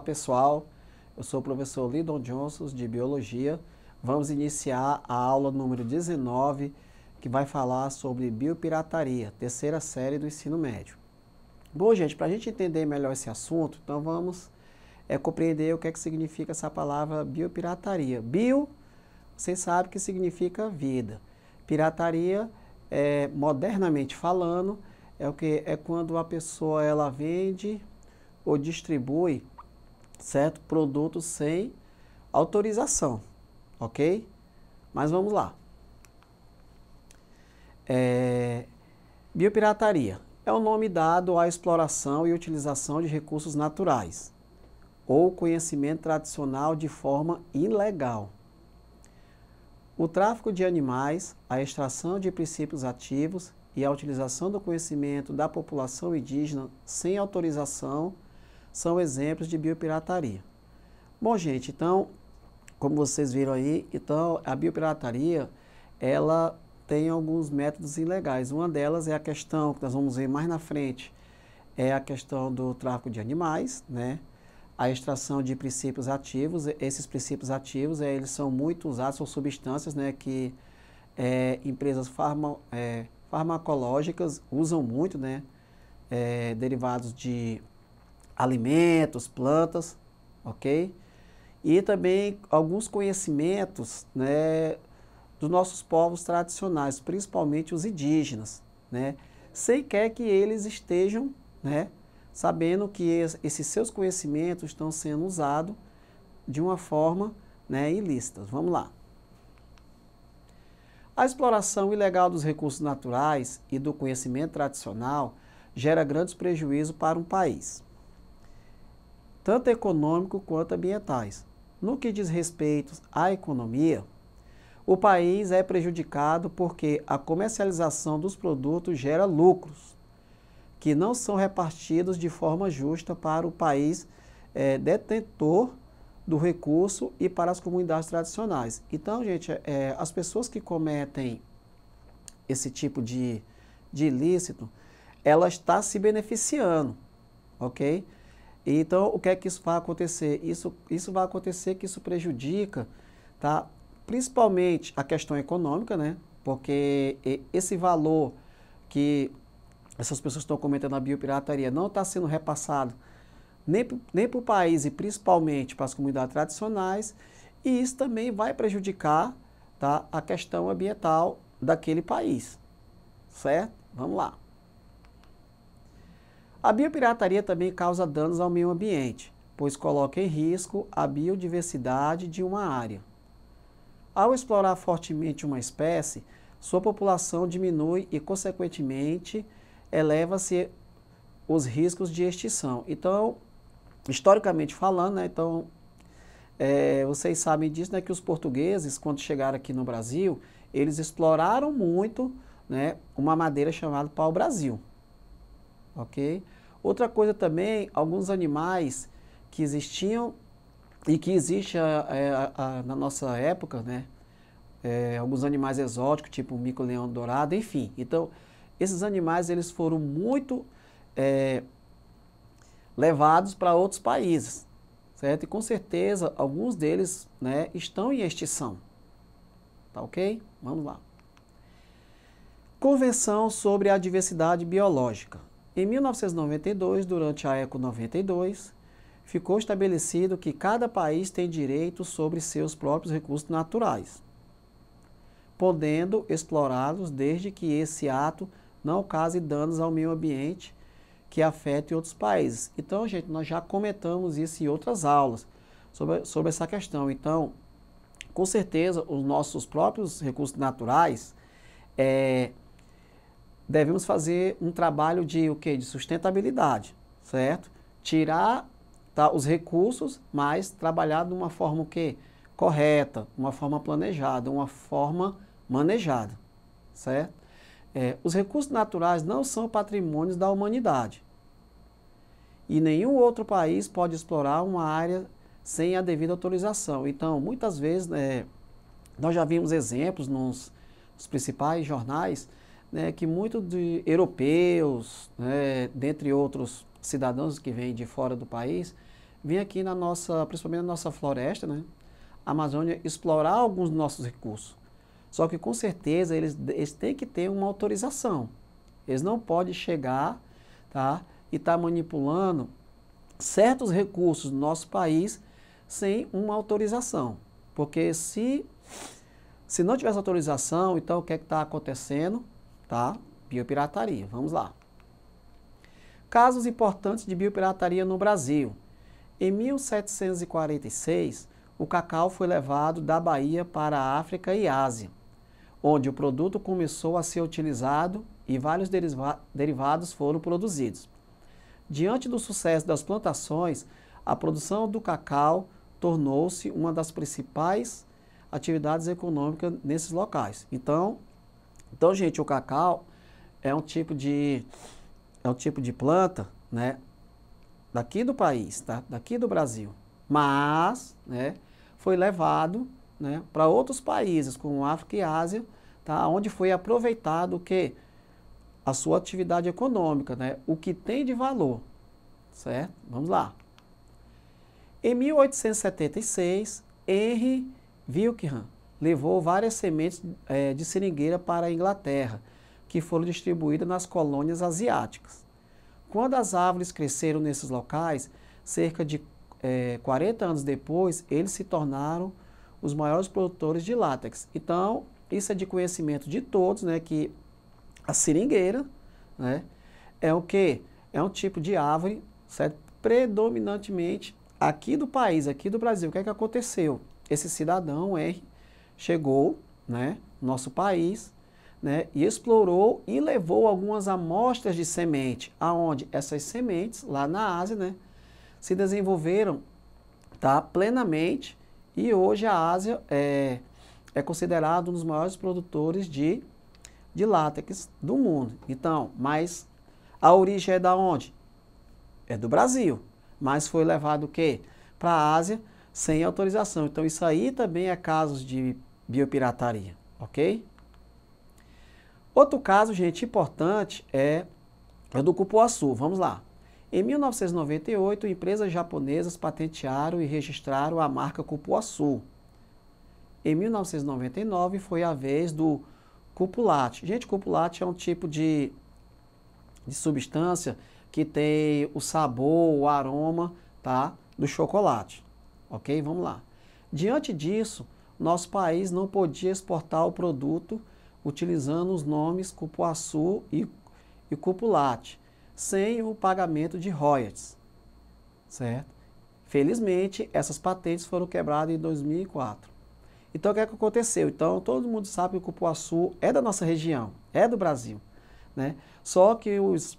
pessoal, eu sou o professor Lidon Johnson de Biologia. Vamos iniciar a aula número 19, que vai falar sobre biopirataria, terceira série do ensino médio. Bom, gente, para a gente entender melhor esse assunto, então vamos é, compreender o que é que significa essa palavra biopirataria. Bio, vocês sabem que significa vida. Pirataria, é, modernamente falando, é o que é quando a pessoa ela vende ou distribui certo? Produto sem autorização, ok? Mas vamos lá. É, biopirataria é o nome dado à exploração e utilização de recursos naturais ou conhecimento tradicional de forma ilegal. O tráfico de animais, a extração de princípios ativos e a utilização do conhecimento da população indígena sem autorização são exemplos de biopirataria. Bom, gente, então, como vocês viram aí, então a biopirataria, ela tem alguns métodos ilegais. Uma delas é a questão que nós vamos ver mais na frente, é a questão do tráfico de animais, né? A extração de princípios ativos, esses princípios ativos, é, eles são muito usados, são substâncias, né, que é, empresas farma, é, farmacológicas usam muito, né, é, derivados de alimentos, plantas, ok? E também alguns conhecimentos né, dos nossos povos tradicionais, principalmente os indígenas, né? Sem quer que eles estejam, né, sabendo que esses seus conhecimentos estão sendo usados de uma forma né, ilícita. Vamos lá. A exploração ilegal dos recursos naturais e do conhecimento tradicional gera grandes prejuízos para um país tanto econômico quanto ambientais. No que diz respeito à economia, o país é prejudicado porque a comercialização dos produtos gera lucros que não são repartidos de forma justa para o país é, detentor do recurso e para as comunidades tradicionais. Então, gente, é, é as pessoas que cometem esse tipo de, de ilícito, ela está se beneficiando, ok? Então, o que é que isso vai acontecer? Isso, isso vai acontecer que isso prejudica, tá? principalmente a questão econômica, né? porque esse valor que essas pessoas estão comentando a biopirataria não está sendo repassado nem, nem para o país e principalmente para as comunidades tradicionais, e isso também vai prejudicar tá, a questão ambiental daquele país. Certo? Vamos lá. A biopirataria também causa danos ao meio ambiente, pois coloca em risco a biodiversidade de uma área. Ao explorar fortemente uma espécie, sua população diminui e, consequentemente, eleva-se os riscos de extinção. Então, historicamente falando, né, então, é, vocês sabem disso, né, que os portugueses, quando chegaram aqui no Brasil, eles exploraram muito né, uma madeira chamada pau-brasil ok? Outra coisa também, alguns animais que existiam e que existe a, eh, eh, a, a, na nossa época, né? É, alguns animais exóticos, tipo o mico-leão dourado, enfim. Então, esses animais eles foram muito é, levados para outros países, certo? E com certeza alguns deles né, estão em extinção. Tá ok? Vamos lá. Convenção sobre a Diversidade Biológica. Em 1992, durante a ECO 92, ficou estabelecido que cada país tem direito sobre seus próprios recursos naturais, podendo explorá-los desde que esse ato não cause danos ao meio ambiente que afete outros países. Então, gente, nós já comentamos isso em outras aulas sobre, sobre essa questão. Então, com certeza, os nossos próprios recursos naturais é, devemos fazer um trabalho de o que De sustentabilidade, certo? Tirar tá, os recursos, mas trabalhar de uma forma o que Correta, uma forma planejada, uma forma manejada, certo? É, os recursos naturais não são patrimônios da humanidade. E nenhum outro país pode explorar uma área sem a devida autorização. Então, muitas vezes, é, nós já vimos exemplos nos, nos principais jornais né, que muitos de europeus, né, dentre outros cidadãos que vêm de fora do país, vêm aqui na nossa, principalmente na nossa floresta, né, Amazônia, explorar alguns dos nossos recursos. Só que com certeza eles, eles têm que ter uma autorização. Eles não podem chegar tá, e estar tá manipulando certos recursos do nosso país sem uma autorização. Porque se, se não tivesse autorização, então o que é está acontecendo? tá? Biopirataria, vamos lá. Casos importantes de biopirataria no Brasil. Em 1746, o cacau foi levado da Bahia para a África e Ásia, onde o produto começou a ser utilizado e vários derivados foram produzidos. Diante do sucesso das plantações, a produção do cacau tornou-se uma das principais atividades econômicas nesses locais. Então, então, gente, o cacau é um tipo de é um tipo de planta, né, daqui do país, tá? Daqui do Brasil. Mas, né, foi levado, né, para outros países como África e Ásia, tá? Onde foi aproveitado o que a sua atividade econômica, né? O que tem de valor, certo? Vamos lá. Em 1876, Henry Wilkham levou várias sementes é, de seringueira para a Inglaterra, que foram distribuídas nas colônias asiáticas. Quando as árvores cresceram nesses locais, cerca de é, eh, 40 anos depois, eles se tornaram os maiores produtores de látex. Então, isso é de conhecimento de todos, né, que a seringueira, né, é o que é um tipo de árvore, certo? Predominantemente aqui do país, aqui do Brasil. O que é que aconteceu? Esse cidadão R chegou, né, nosso país, né, e explorou e levou algumas amostras de semente, aonde essas sementes lá na Ásia, né, se desenvolveram, tá, plenamente, e hoje a Ásia é, é considerado um dos maiores produtores de, de látex do mundo. Então, mas a origem é da onde? É do Brasil, mas foi levado o quê? Para a Ásia sem autorização. Então, isso aí também é casos de biopirataria, ok? Outro caso, gente, importante é, é o do cupuaçu. Vamos lá. Em 1998, empresas japonesas patentearam e registraram a marca cupuaçu. Em 1999 foi a vez do cupulate. Gente, cupulate é um tipo de, de substância que tem o sabor, o aroma, tá, do chocolate. OK? Vamos lá. Diante disso, nosso país não podia exportar o produto utilizando os nomes cupuaçu e, e cupulate, sem o pagamento de royalties, certo? Felizmente, essas patentes foram quebradas em 2004. Então, o que, é que aconteceu? Então, todo mundo sabe que o cupuaçu é da nossa região, é do Brasil, né? Só que os,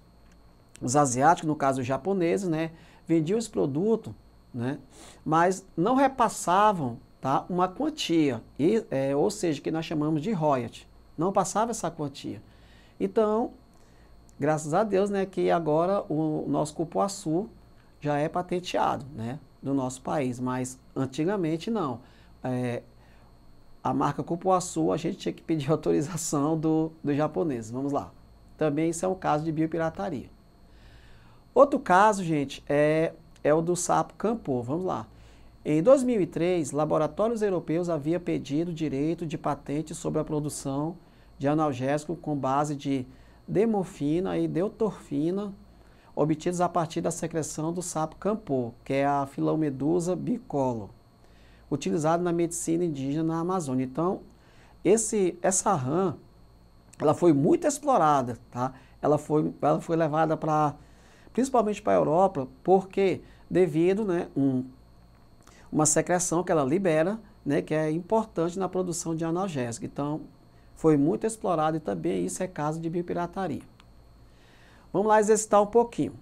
os asiáticos, no caso os japoneses, né, vendiam esse produto, né, mas não repassavam tá? uma quantia, e, é, ou seja, que nós chamamos de royalty. Não passava essa quantia. Então, graças a Deus, né, que agora o nosso cupuaçu já é patenteado, né, do nosso país, mas antigamente não. É, a marca cupuaçu, a gente tinha que pedir autorização do, do japonês. Vamos lá. Também isso é um caso de biopirataria. Outro caso, gente, é, é o do sapo campô. Vamos lá. Em 2003, laboratórios europeus haviam pedido direito de patente sobre a produção de analgésico com base de demorfina e deutorfina, obtidos a partir da secreção do sapo campô, que é a filomedusa bicolo, utilizado na medicina indígena na Amazônia. Então, esse, essa rã, ela foi muito explorada, tá? Ela foi, ela foi levada para, principalmente para a Europa, porque devido, né, um uma secreção que ela libera, né, que é importante na produção de analgésico. Então, foi muito explorado e também isso é caso de biopirataria. Vamos lá exercitar um pouquinho.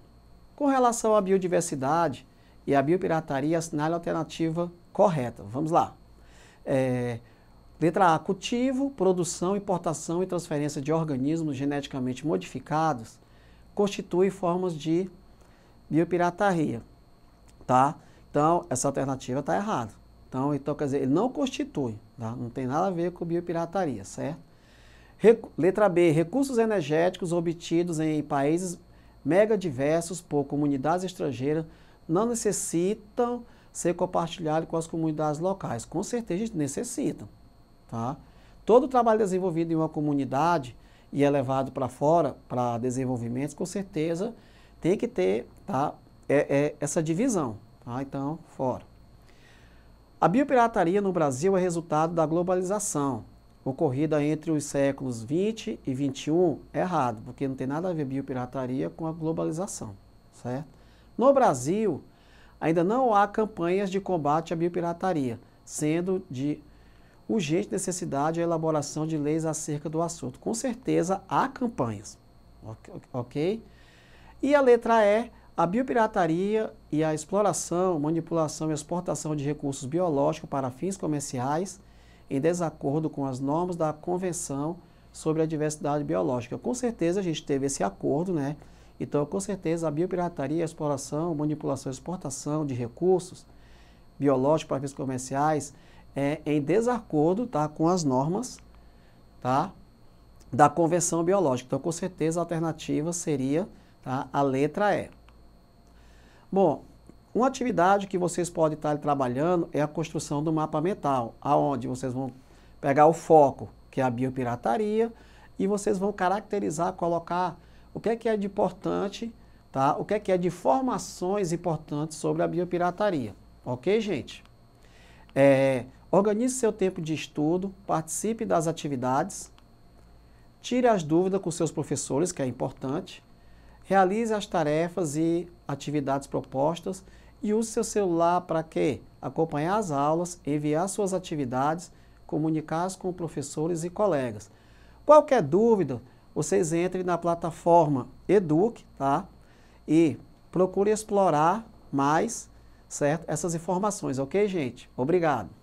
Com relação à biodiversidade e à biopirataria, assinale a alternativa correta. Vamos lá. É, letra A, cultivo, produção, importação e transferência de organismos geneticamente modificados constitui formas de biopirataria, tá? Então, essa alternativa está errada. Então, então, quer dizer, ele não constitui, tá? não tem nada a ver com biopirataria, certo? Recu Letra B, recursos energéticos obtidos em países mega diversos por comunidades estrangeiras não necessitam ser compartilhados com as comunidades locais. Com certeza, necessitam, tá? Todo o trabalho desenvolvido em uma comunidade e é levado para fora, para desenvolvimentos, com certeza, tem que ter tá? é, é essa divisão. Ah, então, fora. A biopirataria no Brasil é resultado da globalização, ocorrida entre os séculos 20 e 21, é errado, porque não tem nada a ver biopirataria com a globalização, certo? No Brasil, ainda não há campanhas de combate à biopirataria, sendo de urgente necessidade a elaboração de leis acerca do assunto. Com certeza há campanhas, ok? E a letra E a biopirataria e a exploração, manipulação e exportação de recursos biológicos para fins comerciais em desacordo com as normas da Convenção sobre a Diversidade Biológica. Com certeza a gente teve esse acordo, né? Então, com certeza, a biopirataria, a exploração, manipulação e exportação de recursos biológicos para fins comerciais é em desacordo tá, com as normas tá, da Convenção Biológica. Então, com certeza, a alternativa seria tá, a letra E. Bom, uma atividade que vocês podem estar trabalhando é a construção do mapa mental, aonde vocês vão pegar o foco, que é a biopirataria, e vocês vão caracterizar, colocar o que é que é de importante, tá? O que é que é de informações importantes sobre a biopirataria, ok, gente? É, organize seu tempo de estudo, participe das atividades, tire as dúvidas com seus professores, que é importante, Realize as tarefas e atividades propostas e use seu celular para quê? Acompanhar as aulas, enviar suas atividades, comunicar-se com professores e colegas. Qualquer dúvida, vocês entrem na plataforma Eduque, tá? E procure explorar mais, certo? Essas informações, ok, gente? Obrigado.